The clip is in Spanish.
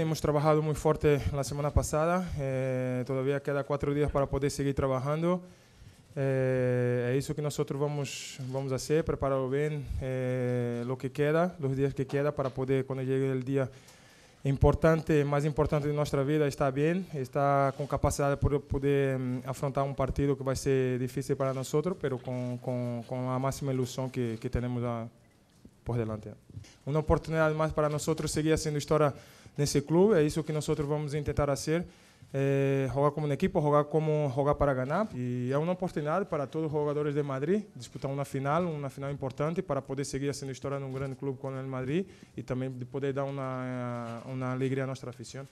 Hemos trabajado muy fuerte la semana pasada, eh, todavía queda cuatro días para poder seguir trabajando. es eh, e eso que nosotros vamos, vamos a hacer, preparar bien eh, lo que queda, los días que queda para poder cuando llegue el día importante, más importante de nuestra vida, estar bien, estar con capacidad de poder, mm, afrontar un partido que va a ser difícil para nosotros, pero con, la máxima ilusión que, tenemos por delante. Uma oportunidade mais para nós outros seguir sendo história nesse clube, é isso que nós outros vamos tentar fazer. É, eh, jogar como uma equipe, jogar como jogar para ganhar e é uma oportunidade para todos os jogadores de Madrid disputar uma final, uma final importante para poder seguir sendo história num grande clube como o Madrid e também de poder dar uma uma alegria à nossa afição.